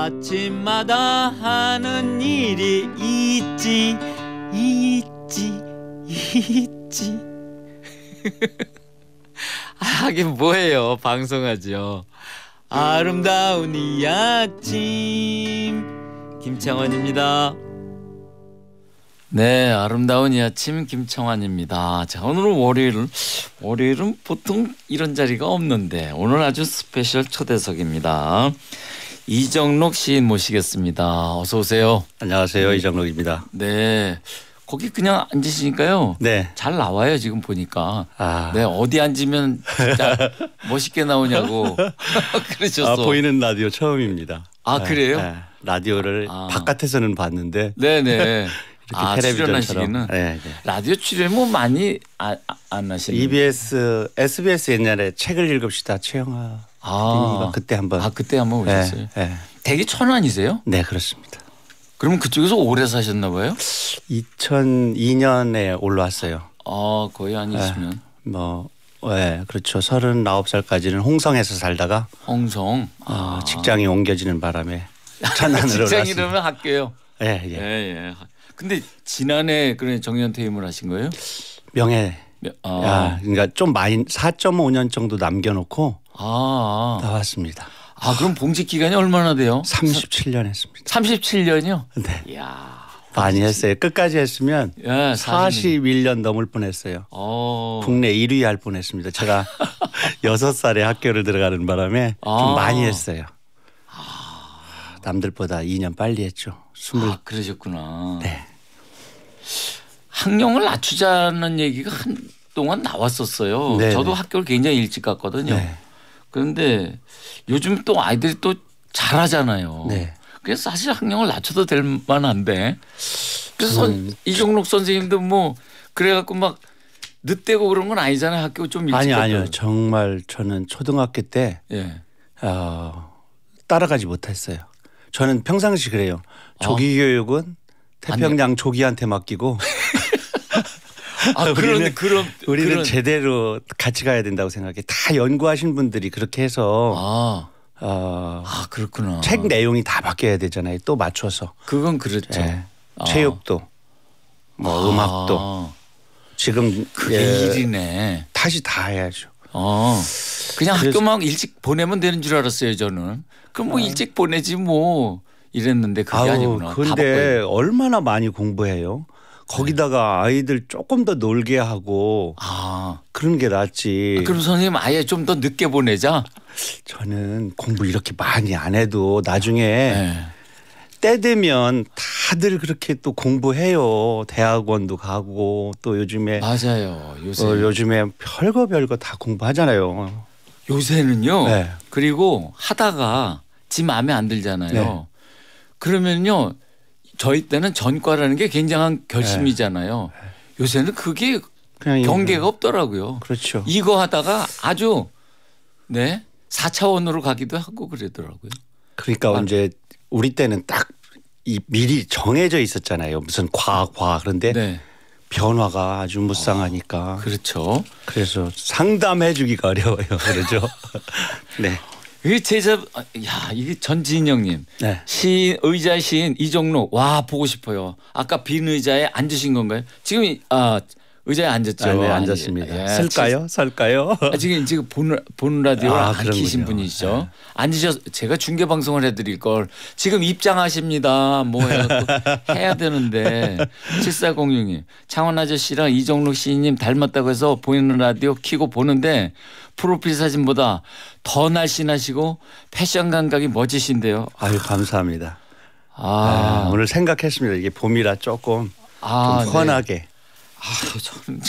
아침마다 하는 일이 있지 있지 있지 하긴 아, 뭐예요 방송하죠 아름다운 이 아침 김창원입니다 네 아름다운 이 아침 김창환입니다 자 오늘은 월요일 월요일은 보통 이런 자리가 없는데 오늘 아주 스페셜 초대석입니다 이정록 시인 모시겠습니다. 어서 오세요. 안녕하세요. 이정록입니다. 네. 거기 그냥 앉으시니까요. 네. 잘 나와요 지금 보니까. 아. 네 어디 앉으면 진짜 멋있게 나오냐고 그러셨어. 아, 보이는 라디오 처음입니다. 아 네, 그래요? 네, 라디오를 아. 바깥에서는 봤는데. 네네. 네. 아, 텔레비전처럼. 네, 네. 라디오 출연 뭐 많이 아, 아 안 하시는. EBS, SBS 옛날에 책을 읽읍시다 최영아 아 그때 한번 아 그때 한번 예, 오셨어요. 네, 네. 댁이 천안이세요? 네 그렇습니다. 그러면 그쪽에서 오래 사셨나 봐요? 2002년에 올라왔어요. 아 거의 아니시면. 네, 예, 뭐 네, 그렇죠. 39살까지는 홍성에서 살다가 홍성 아. 어, 직장이 옮겨지는 바람에 천안으로 직장 이름면 학교요. 예, 예. 예, 예. 근데 지난해 그런 정년 퇴임을 하신 거예요? 명예 아. 야, 그러니까 좀 많이 4.5년 정도 남겨놓고 아, 아. 나왔습니다. 아 그럼 봉직 기간이 얼마나 돼요? 37년 했습니다. 37년이요? 네. 야 많이 했어요. 끝까지 했으면 예, 41년 넘을 뻔했어요. 오. 어. 국내 1위 할 뻔했습니다. 제가 6살에 학교를 들어가는 바람에 아. 좀 많이 했어요. 아. 남들보다 2년 빨리 했죠. 20. 아, 그러셨구나. 네. 학령을 낮추자는 얘기가 한동안 나왔었어요. 네네. 저도 네. 학교를 굉장히 일찍 갔거든요. 네. 그런데 요즘 또 아이들이 또 잘하잖아요. 네. 그래서 사실 학령을 낮춰도 될 만한데 그래서 음. 이종록 선생님도 뭐 그래갖고 막 늦대고 그런 건 아니잖아요. 학교 좀 일찍. 아니 아니요. 정말 저는 초등학교 때 예. 어, 따라가지 못했어요. 저는 평상시 그래요. 어. 조기 아. 교육은 태평양 아니. 조기한테 맡기고 아, 우리는 그런, 그런, 우리는 그런. 제대로 같이 가야 된다고 생각해. 다 연구하신 분들이 그렇게 해서 아. 어, 아 그렇구나. 책 내용이 다 바뀌어야 되잖아요. 또 맞춰서. 그건 그렇죠. 예. 아. 체육도, 뭐 아. 음악도. 지금 그게 예, 일이네. 다시 다 해야죠. 어. 그냥 학교만 일찍 보내면 되는 줄 알았어요 저는. 그럼 뭐 어. 일찍 보내지 뭐 이랬는데 그게 아니구나 그런데 얼마나 많이 공부해요? 거기다가 아이들 조금 더 놀게 하고 아. 그런 게 낫지. 아, 그럼 선생님 아예 좀 더 늦게 보내자. 저는 공부 이렇게 많이 안 해도 나중에 네. 때 되면 다들 그렇게 또 공부해요. 대학원도 가고 또 요즘에 맞아요. 요새 어, 요즘에 별거 별거 다 공부하잖아요. 요새는요. 네. 그리고 하다가 지 마음에 안 들잖아요. 네. 그러면요 저희 때는 전과라는 게 굉장한 네. 결심이잖아요. 요새는 그게 경계가 없더라고요. 그렇죠. 이거 하다가 아주 네 4차원으로 가기도 하고 그러더라고요. 그러니까 아, 네. 이제 우리 때는 딱 이 미리 정해져 있었잖아요. 무슨 과 과 그런데 네. 변화가 아주 무쌍하니까. 어, 그렇죠. 그래서 상담해 주기가 어려워요. 그렇죠. 네. 그 아, 이 제작 야 이게 전진영님 네. 시 의자 시인 이종록 와 보고 싶어요. 아까 빈 의자에 앉으신 건가요? 지금 아 의자에 앉았죠. 아, 네, 아, 앉았습니다. 예, 설까요? 아, 설까요? 아, 지금 지금 본, 본라디오 아, 안 키신 분이시죠. 네. 앉으셔 제가 중계 방송을 해드릴 걸 지금 입장하십니다. 뭐 해야 되는데 7406님 창원 아저씨랑 이정록 시인님 닮았다고 해서 보이는 라디오 키고 보는데 프로필 사진보다 더 날씬하시고 패션 감각이 멋지신데요. 아유 감사합니다. 아, 아 오늘 생각했습니다. 이게 봄이라 조금 아, 좀 네. 훤하게. 네. 아유 저는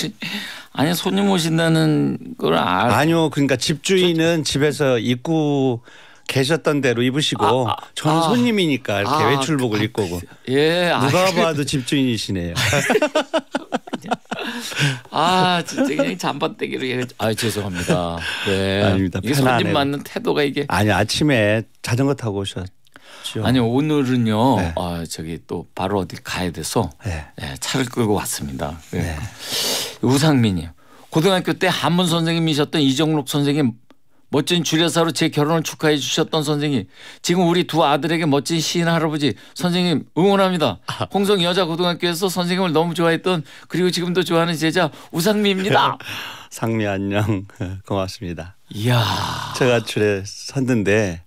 아니 손님 오신다는 걸 알. 아니요, 그러니까 집주인은 집에서 입고 계셨던 대로 입으시고 아, 아, 저는 아, 손님이니까 이렇게 아, 외출복을 그, 입고 오고 그, 예, 아. 누가 봐도 집주인이시네요. 아 진짜 그냥 잠바떼기로 얘기해. 아 죄송합니다. 네. 아닙니다. 이게 손님 맞는 태도가 이게. 아니 아침에 자전거 타고 오셨. 없죠. 아니 오늘은요. 네. 아, 저기 또 바로 어디 가야 돼서 네. 네, 차를 끌고 왔습니다. 예. 네. 우상민님 고등학교 때 한문 선생님이셨던 이정록 선생님 멋진 주례사로 제 결혼을 축하해 주셨던 선생님 지금 우리 두 아들에게 멋진 시인 할아버지 선생님 응원합니다. 홍성 여자고등학교에서 선생님을 너무 좋아했던 그리고 지금도 좋아하는 제자 우상미입니다. 상미 안녕 고맙습니다. 이야 제가 주례 섰는데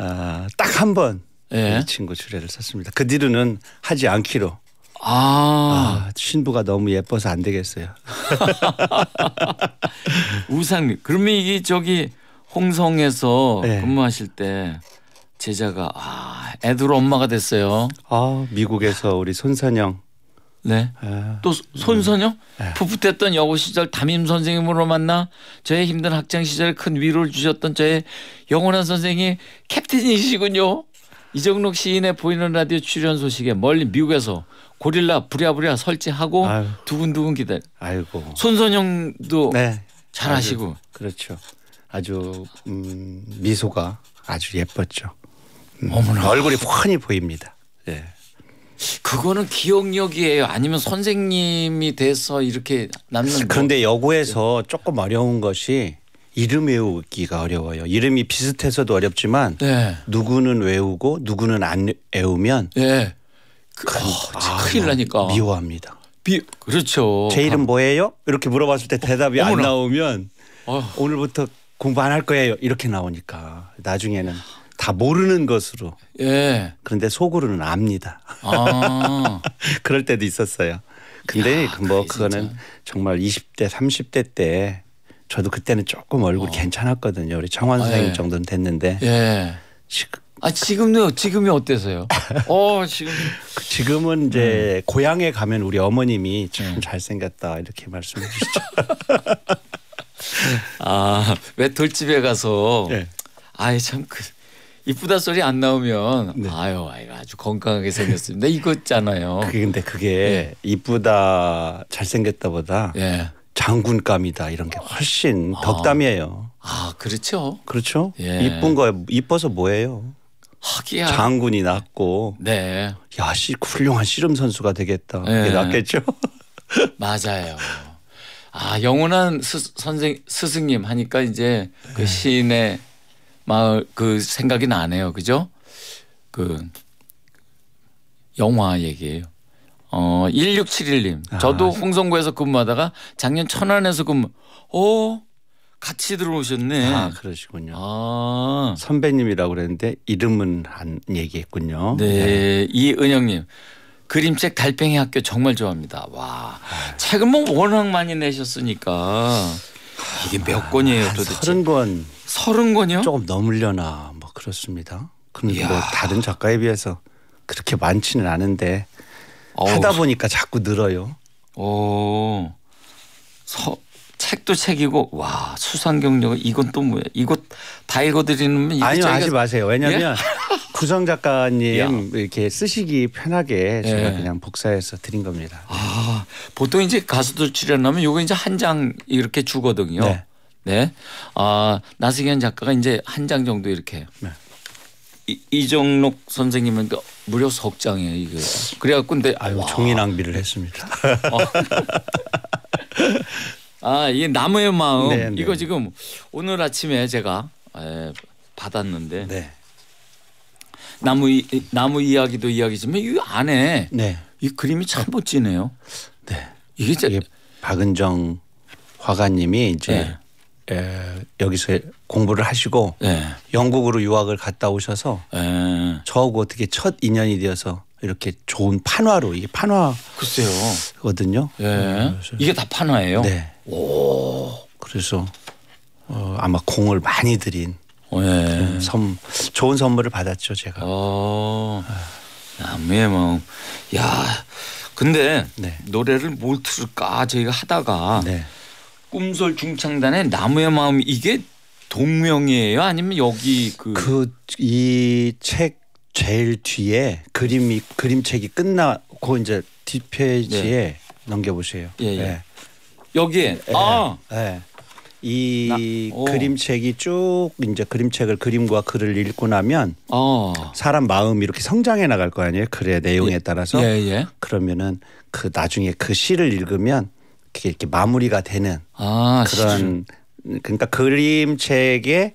아, 딱 한번 예. 이 친구 주례를 썼습니다. 그 뒤로는 하지 않기로. 아. 아. 신부가 너무 예뻐서 안 되겠어요. 우산 그러면 이게 저기 홍성에서 네. 근무하실 때 제자가 아 애들 엄마가 됐어요. 아 미국에서 우리 손선영 네. 아, 또 손선영 예. 예. 풋풋했던 여고 시절 담임 선생님으로 만나 저의 힘든 학창 시절 큰 위로를 주셨던 저의 영원한 선생님 캡틴이시군요. 이정록 시인의 보이는 라디오 출연 소식에 멀리 미국에서 고릴라 부랴부랴 설치하고 두근두근 기다려. 아이고. 손선영도 네. 잘하시고. 그렇죠. 아주 음, 미소가 아주 예뻤죠. 음, 어머나 얼굴이 훤히 보입니다. 예. 그거는 기억력이에요. 아니면 선생님이 돼서 이렇게 남는. 그런데 거. 여고에서 조금 어려운 것이 이름 외우기가 어려워요. 이름이 비슷해서도 어렵지만 네. 누구는 외우고 누구는 안 외우면 네. 그, 어, 아, 큰일 나니까 미워합니다. 비, 그렇죠. 제 이름 뭐예요? 이렇게 물어봤을 때 대답이 어, 안 나오면 어. 오늘부터 공부 안 할 거예요. 이렇게 나오니까 나중에는 다 모르는 것으로. 예. 그런데 속으로는 압니다. 아. 그럴 때도 있었어요. 근데 야, 그 뭐 그거는 진짜. 정말 20대 30대 때 저도 그때는 조금 얼굴 어. 괜찮았거든요. 우리 청원 선생님 아, 예. 정도는 됐는데. 예. 지금 아 지금요 지금이 어때서요? 어 지금 지금은 이제 음. 고향에 가면 우리 어머님이 참 네. 잘생겼다 이렇게 말씀해 주시죠. 아 왜 돌집에 가서 네. 아이 참그 이쁘다 소리 안 나오면 네. 아유 아이가 아주 건강하게 생겼습니다 네, 이거잖아요. 있 그게 근데 그게 예. 이쁘다 잘생겼다보다 예. 장군감이다 이런 게 훨씬 아. 덕담이에요. 아, 그렇죠. 그렇죠. 예. 이쁜 예. 거 이뻐서 뭐예요? 하기야. 장군이 낫고 네. 야, 씨, 훌륭한 씨름 선수가 되겠다. 네. 예. 이게 낫겠죠? 맞아요. 아 영원한 스, 선생 스승님 하니까 이제 그 네. 시인의 마을 그 생각이 나네요. 그죠? 그 영화 얘기예요. 어 1671님. 아. 저도 홍성구에서 근무하다가 작년 천안에서 근무. 어 같이 들어오셨네. 아 그러시군요. 아. 선배님이라고 그랬는데 이름은 안 얘기했군요. 네, 네. 이은영님. 그림책 달팽이 학교 정말 좋아합니다. 와책은뭐 아. 워낙 많이 내셨으니까 이게 몇 권이에요 도대체? 서른 권. 서른 권이요? 조금 넘으려나 뭐 그렇습니다. 그런데 뭐 다른 작가에 비해서 그렇게 많지는 않은데 어우. 하다 보니까 자꾸 늘어요. 오, 서, 책도 책이고 와 수상 경력 이건 또 뭐야? 이것 다읽어드리는 아니요 저희가... 하지 마세요. 왜냐하면 예? 구성 작가님 야. 이렇게 쓰시기 편하게 제가 예. 그냥 복사해서 드린 겁니다. 아 보통 이제 가수들 출연하면 요거 이제 한 장 이렇게 주거든요. 네. 네. 아, 나승현 작가가 이제 한 장 정도 이렇게 네. 이, 이종록 선생님은 그 무려 석 장이에요 이거 그래갖고 근데 아유 와. 종이 낭비를 했습니다. 어. 아이 나무의 마음 네, 네, 이거 지금 오늘 아침에 제가 에, 예, 받았는데 네. 나무 이, 나무 이야기도 이야기지만 이 안에 네. 이 그림이 참 멋지네요. 네 이게 이제 박은정 화가님이 이제 네. 에, 예, 여기서 공부를 하시고 네. 영국으로 유학을 갔다 오셔서 네. 저하고 어떻게 첫 인연이 되어서 이렇게 좋은 판화로 이게 판화 글쎄요,거든요. 네. 이게 다 판화예요. 네. 오. 그래서 어, 아마 공을 많이 들인 예. 선 좋은 선물을 받았죠 제가. 어, 남의 마 뭐, 뭐. 야, 근데 네. 노래를 뭘 틀까 저희가 하다가 네. 꿈솔 중창단의 나무의 마음 이게 동명이에요? 아니면 여기 그 이책 그 제일 뒤에 그림이 그림책이 끝나고 이제 뒷페이지에 네. 넘겨보세요. 예, 예. 네. 여기에 네. 아. 예. 이 나, 그림책이 쭉 이제 그림책을 그림과 글을 읽고 나면 어. 사람 마음이 이렇게 성장해 나갈 거 아니에요 글의 내용에 따라서 예, 예. 그러면은 그 나중에 그 시를 읽으면 이렇게 마무리가 되는 아, 그런 그러니까 그림책에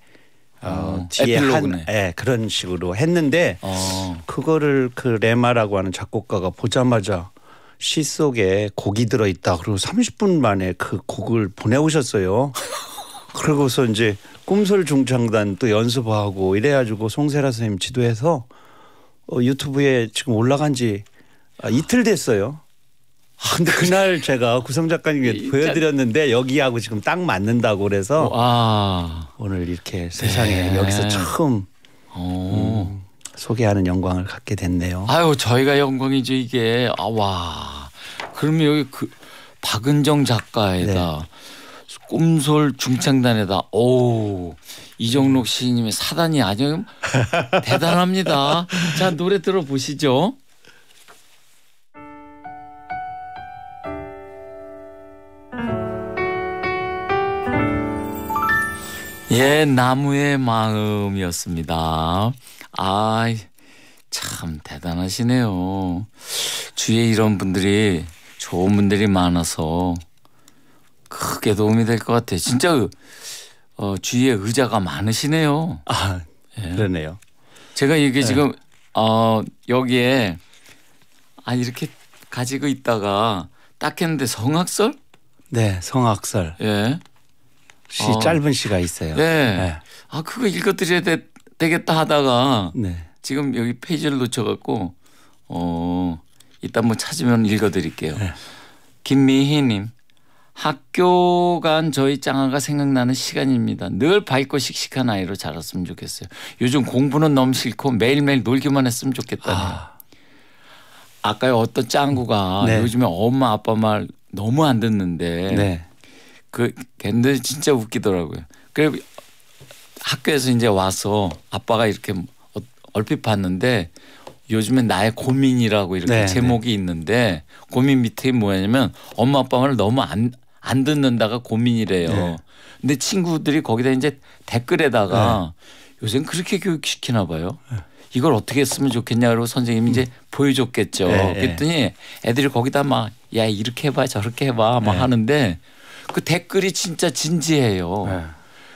아, 어, 뒤에 에네한 예, 그런 식으로 했는데 어. 그거를 그 레마라고 하는 작곡가가 보자마자 시 속에 곡이 들어 있다. 그리고 30분 만에 그 곡을 보내오셨어요. 그러고서 이제 꿈설 중창단 또 연습하고 이래가지고 송세라 선생님 지도해서 어, 유튜브에 지금 올라간 지 아, 이틀 됐어요. 아, 근데 그날 제가 구성 작가님께 보여드렸는데 여기하고 지금 딱 맞는다고 그래서 아. 오늘 이렇게 세상에 네. 여기서 처음 음, 소개하는 영광을 갖게 됐네요. 아유 저희가 영광이죠 이게 아 와 그러면 여기 그 박은정 작가에다 네. 꼼솔 중창단에다 오 이정록 시인님의 사단이 아주 대단합니다. 자 노래 들어보시죠. 예, 나무의 마음이었습니다. 아, 참 대단하시네요. 주위에 이런 분들이 좋은 분들이 많아서 크게 도움이 될 것 같아요. 진짜 어, 주위에 의자가 많으시네요. 아, 예. 그러네요. 제가 이게 네. 지금 어, 여기에 아 이렇게 가지고 있다가 딱 했는데 성악설? 네, 성악설. 예. 시 어. 짧은 시가 있어요. 네. 네. 아 그거 읽어드려야 되, 겠다 하다가 네. 지금 여기 페이지를 놓쳐갖고 어 이따 뭐 찾으면 읽어드릴게요. 네. 김미희님 학교 간 저희 장아가 생각나는 시간입니다. 늘 밝고 씩씩한 아이로 자랐으면 좋겠어요. 요즘 공부는 너무 싫고 매일매일 놀기만 했으면 좋겠다네요. 아. 아까 어떤 짱구가 네. 요즘에 엄마 아빠 말 너무 안 듣는데 네. 그 걔네들 진짜 웃기더라고요. 그래 학교에서 이제 와서 아빠가 이렇게 어, 얼핏 봤는데 요즘엔 나의 고민이라고 이렇게 네, 네. 제목이 네. 있는데 고민 밑에 뭐냐면 엄마 아빠 말을 너무 안, 안 듣는다가 고민이래요. 네. 근데 친구들이 거기다 이제 댓글에다가 네. 요새는 그렇게 교육시키나 봐요. 이걸 어떻게 했으면 좋겠냐 고 선생님이 이제 음. 보여줬겠죠. 네, 그랬더니 애들이 거기다 막 야 이렇게 해봐 저렇게 해봐 막 하는데 그 댓글이 진짜 진지해요. 네.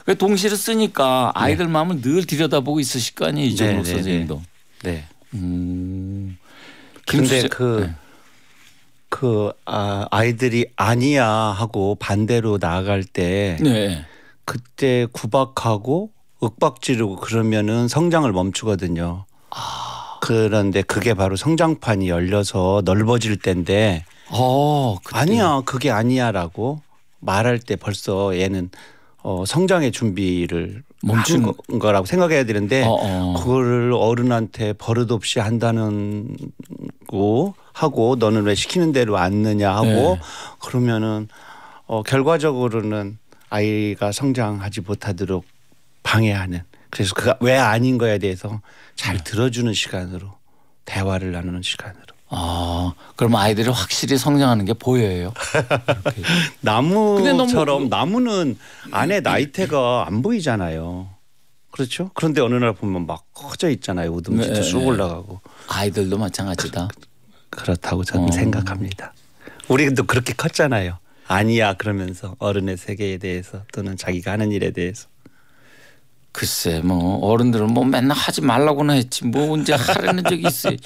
그 동시를 쓰니까 네. 아이들 네. 마음을 늘 들여다보고 있으실 거 아니에요 이종록 네, 네, 네, 선생님도. 네. 음. 근데 그. 그 아, 아이들이 아니야 하고 반대로 나아갈 때 그때 구박하고 윽박지르고 그러면은 성장을 멈추거든요. 아. 그런데 그게 바로 성장판이 열려서 넓어질 때인데 어, 아니야 그게 아니야라고 말할 때 벌써 얘는 어, 성장의 준비를 멈춘 거, 거라고 생각해야 되는데 어, 어. 그거를 어른한테 버릇없이 한다는 거 하고 너는 왜 시키는 대로 안느냐 하고 네. 그러면은 어, 결과적으로는 아이가 성장하지 못하도록 방해하는 그래서 그가 왜 아닌 거에 대해서 잘 네. 들어주는 시간으로 대화를 나누는 시간으로 아, 그럼 아이들이 확실히 성장하는 게 보여요. 나무처럼 뭐 나무는 안에 나이테가 안 보이잖아요. 그렇죠? 그런데 어느 날 보면 막 커져 있잖아요. 우등지도 네, 쑥 네. 올라가고. 아이들도 마찬가지다. 그, 그 렇다고 저는 어. 생각합니다. 우리도 그렇게 컸잖아요. 아니야 그러면서 어른의 세계에 대해서 또는 자기가 하는 일에 대해서. 글쎄 뭐 어른들은 뭐 맨날 하지 말라고나 했지 뭐 언제 하라는 적이 있어요.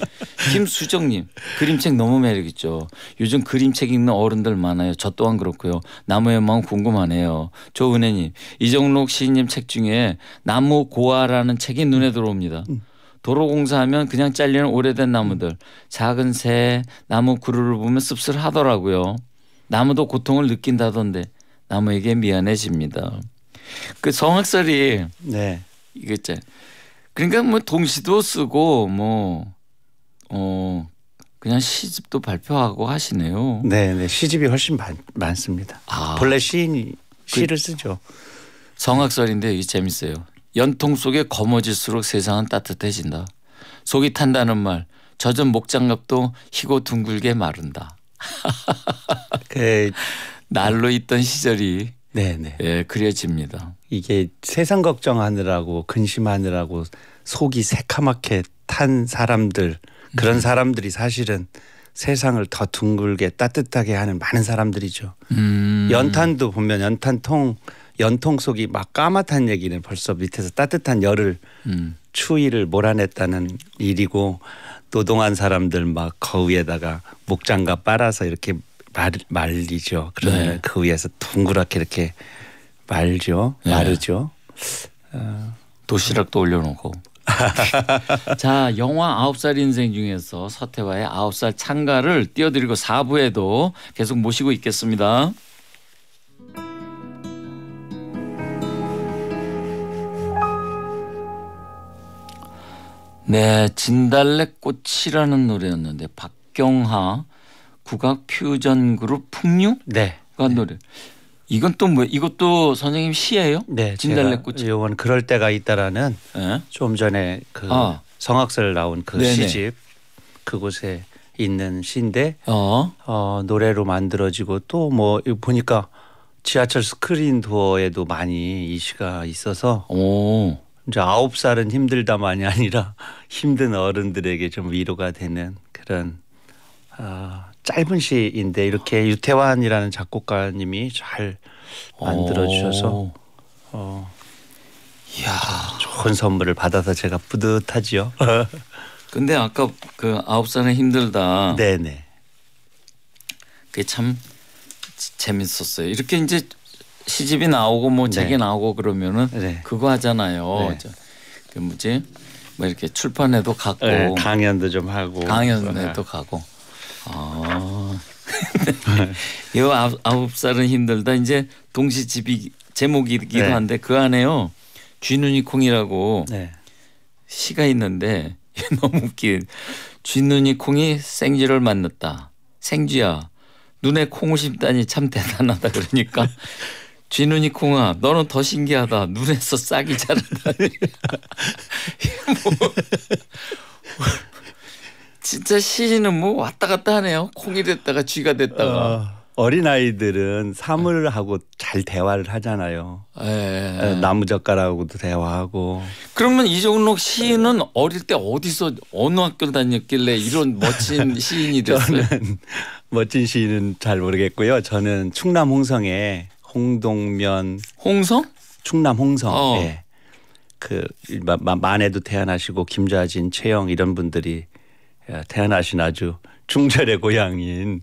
김수정님 그림책 너무 매력 있죠. 요즘 그림책 읽는 어른들 많아요. 저 또한 그렇고요. 나무의 마음 궁금하네요. 조은혜님 이정록 시인님 책 중에 나무 고아라는 책이 눈에 들어옵니다. 음. 도로 공사하면 그냥 잘리는 오래된 나무들 작은 새 나무 그루를 보면 씁쓸하더라고요. 나무도 고통을 느낀다던데 나무에게 미안해집니다. 그 성악설이 네. 이게 이제 그러니까 뭐 동시도 쓰고 뭐 어 그냥 시집도 발표하고 하시네요. 네, 네. 시집이 훨씬 많, 습니다 아, 본래 시인이 그 시를 그, 쓰죠. 성악설인데 이 재밌어요. 연통 속에 검어질수록 세상은 따뜻해진다. 속이 탄다는 말. 젖은 목장갑도 희고 둥글게 마른다. 그 날로 있던 시절이 네네. 예, 그려집니다. 이게 세상 걱정하느라고 근심하느라고 속이 새카맣게 탄 사람들 그런 음. 사람들이 사실은 세상을 더 둥글게 따뜻하게 하는 많은 사람들이죠. 음. 연탄도 보면 연탄통 연통 속이 막 까맣다는 얘기는 벌써 밑에서 따뜻한 열을 음. 추위를 몰아냈다는 일이고 노동한 사람들 막 거위에다가 목장갑 빨아서 이렇게 말, 말리죠. 그러면 네. 그 위에서 동그랗게 이렇게 말죠. 네. 마르죠. 어, 도시락도 올려놓고. 자, 영화 9살 인생 중에서 서태와의 9살 창가를 띄워드리고 4부에도 계속 모시고 있겠습니다. 네, 진달래 꽃이라는 노래였는데 박경하 국악 퓨전 그룹 풍류가 네. 그 노래. 네. 이건 또 뭐 이것도 선생님 시예요? 네, 진달래꽃. 요건 그럴 때가 있다라는 네. 좀 전에 그 아. 성악설 나온 그 네네. 시집 그곳에 있는 시인데 어. 어 노래로 만들어지고 또 뭐 보니까 지하철 스크린 도어에도 많이 이 시가 있어서 오. 이제 아홉 살은 힘들다만이 아니라 힘든 어른들에게 좀 위로가 되는 그런 아, 짧은 시인데 이렇게 유태환이라는 작곡가님이 잘 만들어 주셔서 어, 어. 야 좋은 선물을 받아서 제가 뿌듯하지요. 근데 아까 그 아홉 살은 힘들다. 네네. 그게 참 재밌었어요. 이렇게 이제 시집이 나오고 뭐 책이 네. 나오고 그러면은 네. 그거 하잖아요. 네. 그 뭐지? 뭐 이렇게 출판에도 갔고 네, 강연도 좀 하고 강연에도 네. 가고 아. 요 아홉, 아홉 살은 힘들다. 이제 동시집이 제목이기도 네. 한데 그 안에요. 쥐눈이콩이라고 네. 시가 있는데 너무 웃긴. 쥐눈이콩이 생쥐를 만났다. 생쥐야 눈에 콩을 심다니 참 대단하다 그러니까 쥐눈이콩아 너는 더 신기하다. 눈에서 싹이 자란다. 뭐. 진짜 시인은 뭐 왔다 갔다 하네요. 콩이 됐다가 쥐가 됐다가. 어, 어린 아이들은 사물을 하고 잘 대화를 하잖아요. 예. 예. 나무 젓가락하고도 대화하고. 그러면 이종록 시인은 어릴 때 어디서 어느 학교 다녔길래 이런 멋진 시인이 됐어요? 저는 멋진 시인은 잘 모르겠고요. 저는 충남 홍성에 홍동면 홍성? 충남 홍성. 어. 예. 그 만해도 태어나시고 김좌진, 최영 이런 분들이 예, 태어나신 아주 중절의 고향인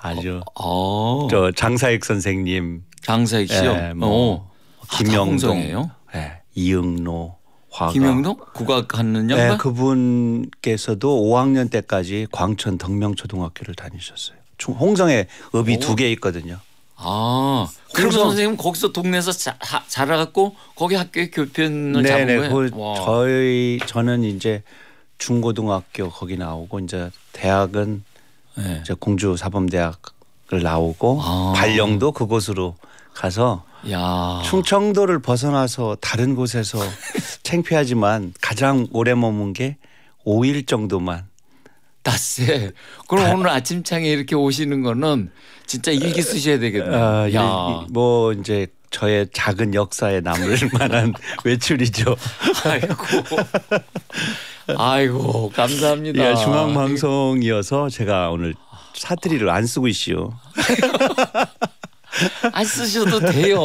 아주 어, 어. 저 장사익 선생님 장사익 씨요. 예, 뭐 어. 김영동이에요. 예, 이응로 화가 김영동 국악하는 예, 양반. 예, 그분께서도 5학년 때까지 광천 덕명초등학교를 다니셨어요. 홍성에 읍이 어. 두개 있거든요. 아, 그럼 선생님 거기서 동네에서 자, 하, 자라갖고 거기 학교에 교편을 잡은 거예요. 네네, 그 저희 저는 이제 중고등학교 거기 나오고 이제 대학은 네. 이제 공주 사범대학을 나오고 아. 발령도 그곳으로 가서 야. 충청도를 벗어나서 다른 곳에서 창피하지만 가장 오래 머문 게 5일 정도만. 다세. 그럼 다, 오늘 아침창에 이렇게 오시는 거는 진짜 일기 쓰셔야 되겠네요. 아, 야. 일, 뭐 이제 저의 작은 역사에 남을 만한 외출이죠. 아이고. 아이고 감사합니다. 예, 중앙방송이어서 제가 오늘 사투리를 안 쓰고 있시오. 안 쓰셔도 돼요.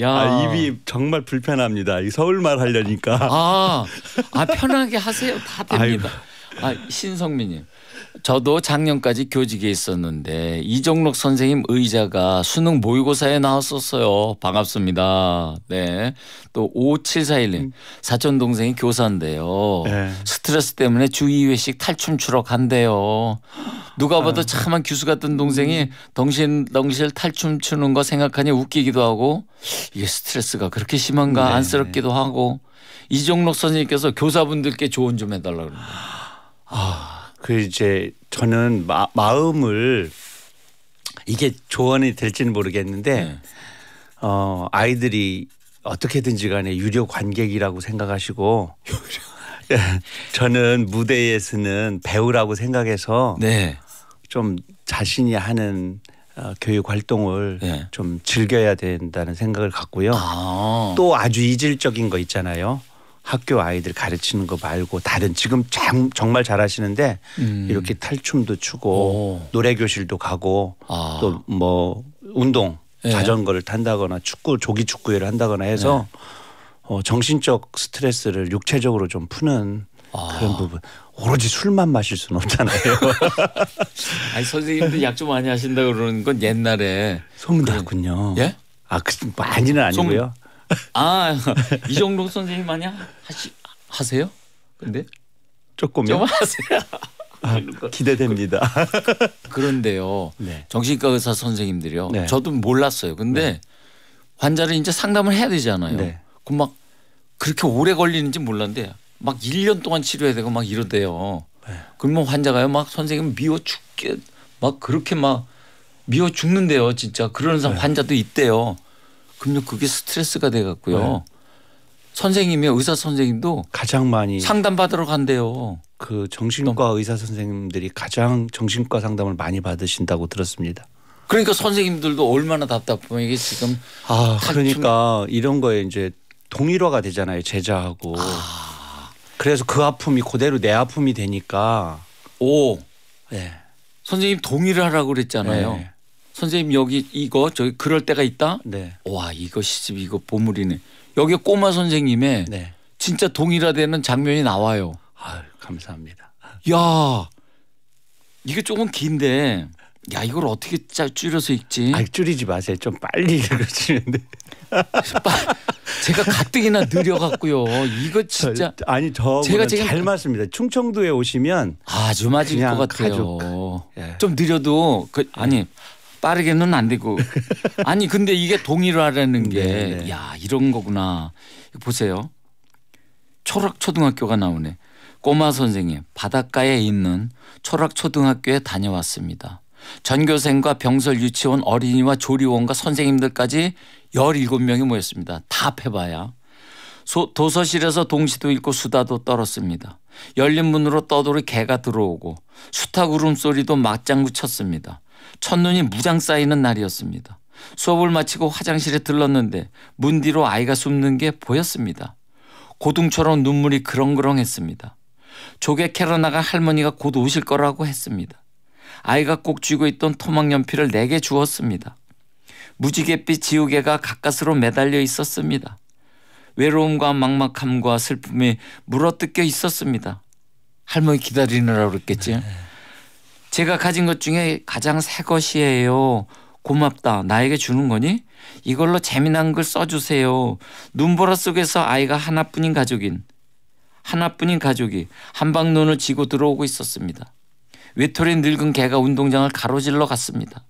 야 아, 입이 정말 불편합니다. 이 서울말 하려니까. 아, 아 편하게 하세요. 다 됩니다. 아이고. 아 신성민님 저도 작년까지 교직에 있었는데 이종록 선생님 의자가 수능 모의고사에 나왔었어요. 반갑습니다. 네. 또 5741님 음. 사촌 동생이 교사인데요. 네. 스트레스 때문에 주 2회씩 탈춤 추러 간대요. 누가 봐도 아. 참한 교수 같은 동생이 덩실덩실 음. 탈춤 추는 거 생각하니 웃기기도 하고 이게 스트레스가 그렇게 심한가 네. 안쓰럽기도 하고 이종록 선생님께서 교사분들께 조언 좀 해달라 그러는데. 아. 그 이제 저는 마, 마음을 이게 조언이 될지는 모르겠는데 네. 어 아이들이 어떻게든지 간에 유료 관객이라고 생각하시고 예, 저는 무대에서는 배우라고 생각해서 네. 좀 자신이 하는 어, 교육 활동을 네. 좀 즐겨야 된다는 생각을 갖고요. 아. 또 아주 이질적인 거 있잖아요. 학교 아이들 가르치는 거 말고 다른 지금 장, 정말 잘하시는데 음. 이렇게 탈춤도 추고 오. 노래 교실도 가고 아. 또뭐 운동 예. 자전거를 탄다거나 축구 조기 축구회를 한다거나 해서 예. 어, 정신적 스트레스를 육체적으로 좀 푸는 아. 그런 부분 오로지 술만 마실 수는 없잖아요. 아니 선생님도 약 좀 많이 하신다 그러는 건 옛날에 소문 났군요. 예? 아, 그, 많이는 아니고요. 아 이종록 선생님 아니야 하시, 하세요? 근데 조금요. 좀 하세요. 아, 기대됩니다. 그, 런데요 네. 정신과 의사 선생님들이요. 네. 저도 몰랐어요. 근데 네. 환자를 이제 상담을 해야 되잖아요. 네. 그럼 막 그렇게 오래 걸리는지 몰랐는데 막 1년 동안 치료해야 되고 막 이러대요. 네. 그러면 환자가요. 막 선생님 미워 죽게 막 그렇게 막 미워 죽는데요. 진짜 그런 러는 네. 환자도 있대요. 그러면 그게 스트레스가 돼 갖고요. 네. 선생님이 의사 선생님도 가장 많이 상담 받으러 간대요. 그 정신과 의사 선생님들이 가장 정신과 상담을 많이 받으신다고 들었습니다. 그러니까 선생님들도 얼마나 답답해 이게 지금 아 그러니까 이런 거에 이제 동일화가 되잖아요 제자하고 아. 그래서 그 아픔이 그대로 내 아픔이 되니까 오 네. 선생님 동일를 하라고 그랬잖아요. 네. 선생님 여기 이거 저기 그럴 때가 있다. 네. 와 이거 시집 이거 보물이네. 여기 꼬마 선생님의 네. 진짜 동일화되는 장면이 나와요. 아 감사합니다. 야 이게 조금 긴데 야 이걸 어떻게 짜, 줄여서 읽지? 아 줄이지 마세요. 좀 빨리 읽어주는데. 제가 가뜩이나 느려갖고요. 이거 진짜 저, 아니 저 제가 지금 잘 맞습니다. 충청도에 오시면 아주 맞을 것 같아요. 가족. 예. 좀 느려도 그, 아니 예. 빠르게는 안 되고 아니 근데 이게 동일화라는 게야 네, 네, 네. 이런 거구나 보세요 초락 초등학교가 나오네 꼬마 선생님 바닷가에 있는 초락 초등학교에 다녀왔습니다 전교생과 병설 유치원 어린이와 조리원과 선생님들까지 17명이 모였습니다 다 패봐야 소, 도서실에서 동시도 읽고 수다도 떨었습니다 열린 문으로 떠돌이 개가 들어오고 수탉 울음소리도 막장구 쳤습니다 첫눈이 무장 쌓이는 날이었습니다. 수업을 마치고 화장실에 들렀는데 문 뒤로 아이가 숨는 게 보였습니다. 고둥처럼 눈물이 그렁그렁했습니다. 조개 캐러 나갈 할머니가 곧 오실 거라고 했습니다. 아이가 꼭 쥐고 있던 토막 연필을 내게 네 주었습니다. 무지갯빛 지우개가 가까스로 매달려 있었습니다. 외로움과 막막함과 슬픔이 물어뜯겨 있었습니다. 할머니 기다리느라 그랬겠지. 네. 제가 가진 것 중에 가장 새 것이에요. 고맙다. 나에게 주는 거니? 이걸로 재미난 걸 써주세요. 눈보라 속에서 아이가 하나뿐인 가족인 하나뿐인 가족이 한 방눈을 지고 들어오고 있었습니다. 외톨이 늙은 개가 운동장을 가로질러 갔습니다.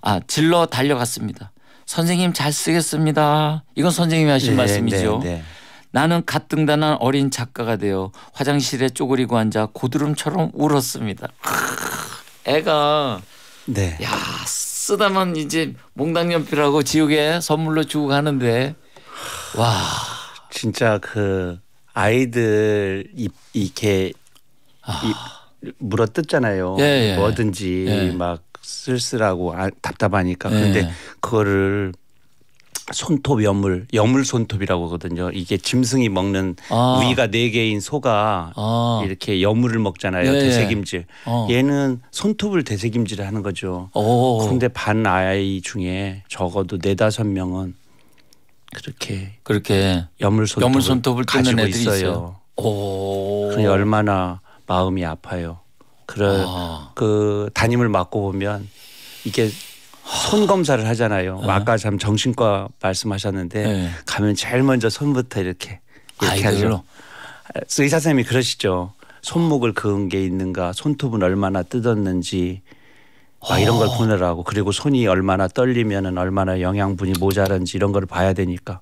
아 질러 달려갔습니다. 선생님 잘 쓰겠습니다. 이건 선생님이 하신 네, 말씀이죠. 네, 네. 나는 가뜩다난 어린 작가가 되어 화장실에 쪼그리고 앉아 고드름처럼 울었습니다. 애가 네. 야 쓰다만 이제 몽당연필하고 지우개 선물로 주고 가는데 와 진짜 그 아이들 입 이렇게 아. 입 물어뜯잖아요. 예, 예. 뭐든지 예. 막 쓸쓸하고 아, 답답하니까 예. 근데 그거를 손톱 염물염물 손톱이라고 하거든요. 이게 짐승이 먹는 아. 위가 네 개인 소가 아. 이렇게 여물을 먹잖아요. 예. 예. 대세김질. 어. 얘는 손톱을 대세김질을 하는 거죠. 그런데 반 아이 중에 적어도 네 다섯 명은 그렇게 그렇게 여물 손톱을, 손톱을 가지고 있어요. 있어요. 오. 얼마나 마음이 아파요. 그런 아. 그 담임을 맡고 보면 이게 손 검사를 하잖아요. 네. 아까 참 정신과 말씀하셨는데 네. 가면 제일 먼저 손부터 이렇게 이렇게 아이들로. 하죠. 아, 의사 선생님이 그러시죠. 손목을 그은 게 있는가, 손톱은 얼마나 뜯었는지 막 어. 이런 걸 보느라고 그리고 손이 얼마나 떨리면은 얼마나 영양분이 모자란지 이런 걸 봐야 되니까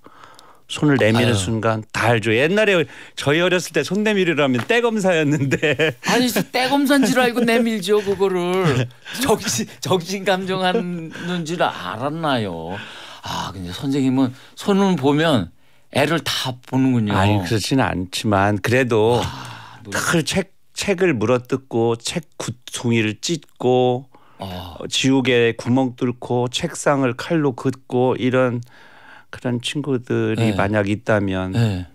손을 내미는 아유. 순간 다 알죠. 옛날에 저희 어렸을 때 손 내밀으라면 떼검사였는데. 아니 떼검사인 줄 알고 내밀죠 그거를 정신 정신 감정하는 줄 알았나요. 아 근데 선생님은 손을 보면 애를 다 보는군요. 아니 그렇지는 않지만 그래도 아, 책 책을 물어뜯고 책 구퉁이를 찢고 아. 지우개 구멍 뚫고 책상을 칼로 긋고 이런 그런 친구들이 네. 만약 있다면 네.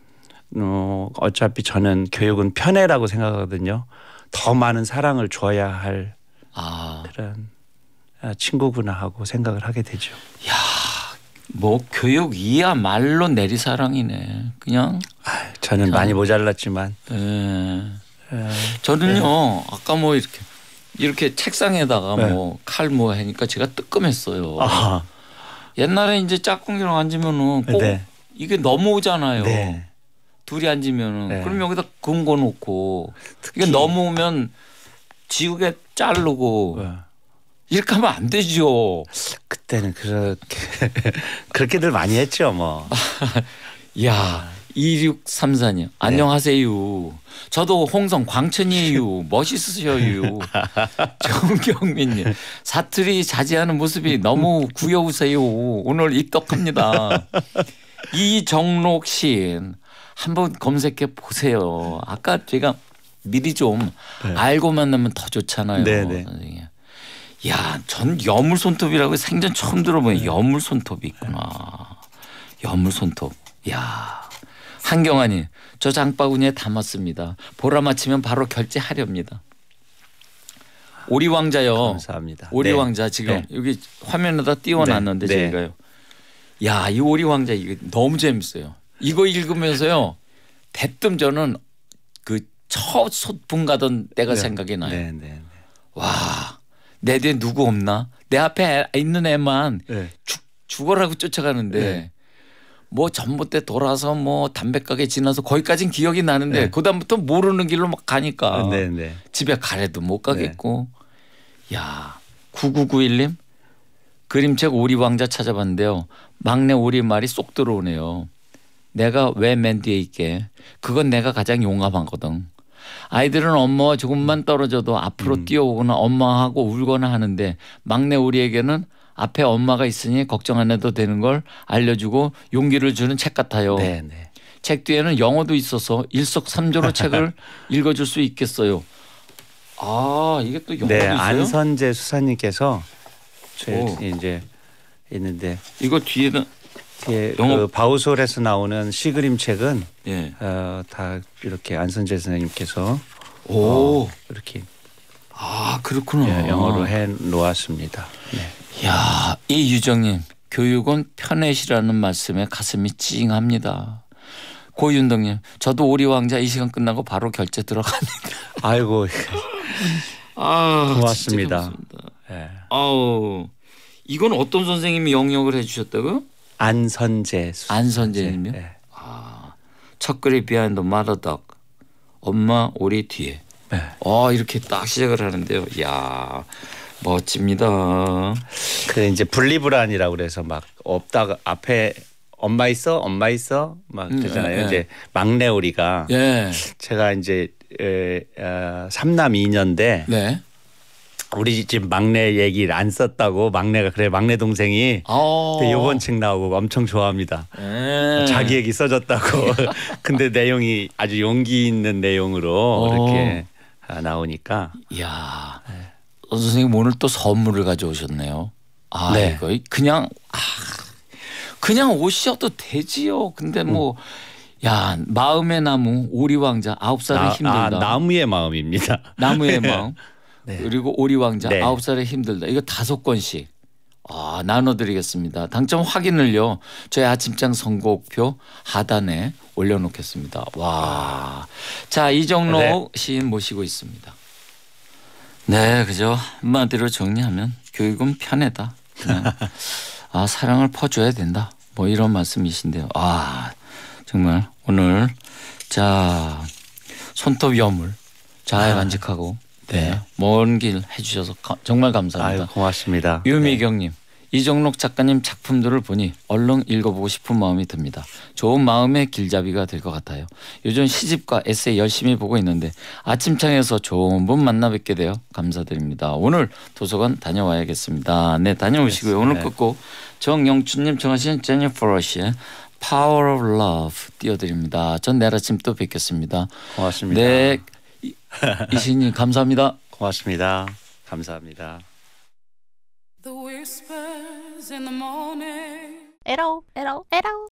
어, 어차피 저는 교육은 편애라고 생각하거든요. 더 많은 사랑을 줘야 할 아. 그런 아, 친구구나 하고 생각을 하게 되죠. 야, 뭐 교육이야 말로 내리사랑이네. 그냥 아, 저는 그냥. 많이 모자랐지만. 네. 저는요 아까 뭐 이렇게 이렇게 책상에다가 뭐 칼뭐 뭐 하니까 제가 뜨끔했어요. 아하. 옛날에 이제 짝꿍이랑 앉으면은 꼭 네. 이게 넘어오잖아요. 네. 둘이 앉으면은 네. 그럼 여기다 금고 놓고 이게 넘어오면 지우개 자르고 네. 이렇게 하면 안 되죠. 그때는 그렇게 그렇게들 많이 했죠, 뭐. 야, 2634님. 네. 안녕하세요. 저도 홍성 광천이에요. 멋있으셔요. 정경민 님. 사투리 자제하는 모습이 너무 구여우세요. 오늘 입덕합니다. 이정록 씨. 한번 검색해 보세요. 아까 제가 미리 좀 네. 알고 만나면 더 좋잖아요. 네, 네. 야, 전 여물 손톱이라고 생전 처음 들어보니 네. 여물 손톱이 있구나. 여물 손톱. 야. 한경아님, 저 장바구니에 담았습니다. 보라맞치면 바로 결제하렵니다. 오리 왕자요. 감사합니다. 오리 네. 왕자 지금 네. 여기 화면에다 띄워놨는데 네. 저희가요. 네. 야, 이 오리 왕자 이거 너무 재밌어요. 이거 읽으면서요. 대뜸 저는 그첫 소풍 가던 때가 네. 생각이 나요. 네, 와, 내 뒤에 누구 없나? 내 앞에 있는 애만 죽, 죽어라고 쫓아가는데 뭐 전봇대 돌아서 뭐 담배가게 지나서 거기까진 기억이 나는데 네. 그다음부터 모르는 길로 막 가니까 아, 네, 네. 집에 가래도 못 가겠고 네. 야 9991님 그림책 오리왕자 찾아봤는데요 막내 오리말이 쏙 들어오네요 내가 왜 맨 뒤에 있게 그건 내가 가장 용감한거든 아이들은 엄마와 조금만 떨어져도 앞으로 음. 뛰어오거나 엄마하고 울거나 하는데 막내 오리에게는 앞에 엄마가 있으니 걱정 안 해도 되는 걸 알려주고 용기를 주는 책 같아요. 네네. 네. 책 뒤에는 영어도 있어서 일석삼조로 책을 읽어줄 수 있겠어요. 아 이게 또 영어도 네, 있어요? 안선재 수사님께서 이제 있는데 이거 뒤에는 뒤에 그 영어... 그 바우솔에서 나오는 시그림 책은 예. 어, 다 이렇게 안선재 선생님께서 오 어, 이렇게 아 그렇구나 예, 영어로 해 놓았습니다. 네. 야, 이 유정님 교육은 편애시라는 말씀에 가슴이 찡합니다. 고윤덕님, 저도 오리 왕자 이 시간 끝나고 바로 결제 들어갑니다. 아이고, 예. 아, 고맙습니다. 예. 아우, 이건 어떤 선생님이 영역을 해주셨다고요? 안선재 수... 안선재님요? 네. 예. 아, 첫 글이 비하인드 마더덕, 엄마 오리 뒤에. 네. 아 이렇게 딱 시작을 하는데요. 야. 멋집니다. 그 이제 분리불안이라고 그래서 막 없다가 앞에 엄마 있어 엄마 있어 막되잖아요 음, 예, 예. 이제 막내 우리가 예. 제가 이제 에, 어, 삼남 2년대 네. 우리 집 막내 얘기를 안 썼다고 막내가 그래 막내 동생이 어. 네, 요번 책 나오고 엄청 좋아합니다. 에. 예. 자기 얘기 써줬다고. 근데 내용이 아주 용기 있는 내용으로 오. 어. 이렇게 아, 나오니까. 이야. 네. 선생님 오늘 또 선물을 가져오셨네요. 아 네. 이거 그냥 아, 그냥 옷이도 되지요. 근데 뭐. 음. 야 마음의 나무 오리왕자 아홉 살은 아, 힘들다. 아, 나무의 마음입니다. 나무의 네. 마음. 네. 그리고 오리왕자 네. 아홉 살에 힘들다. 이거 다섯 권씩 아, 나눠드리겠습니다. 당첨 확인을요. 저희 아침장 선곡표 하단에 올려놓겠습니다. 와. 자 이정록 네. 시인 모시고 있습니다. 네, 그죠. 한마디로 정리하면 교육은 편해다 네. 아, 사랑을 퍼줘야 된다. 뭐 이런 말씀이신데요. 아, 정말 오늘 자 손톱 염물잘 간직하고 아. 네. 네. 먼 길 해주셔서 가, 정말 감사합니다. 아유, 고맙습니다. 유미경님. 네. 이종록 작가님 작품들을 보니 얼른 읽어보고 싶은 마음이 듭니다. 좋은 마음의 길잡이가 될 것 같아요. 요즘 시집과 에세이 열심히 보고 있는데 아침창에서 좋은 분 만나 뵙게 되어 감사드립니다. 오늘 도서관 다녀와야겠습니다. 네 다녀오시고요. 오늘 네. 끝고 정영춘님 청하신 제니퍼 러시의 Power of Love 띄워드립니다. 전 내일 아침 또 뵙겠습니다. 고맙습니다. 네 이신님 감사합니다. 고맙습니다. 감사합니다. in the morning. It all. it all. it all.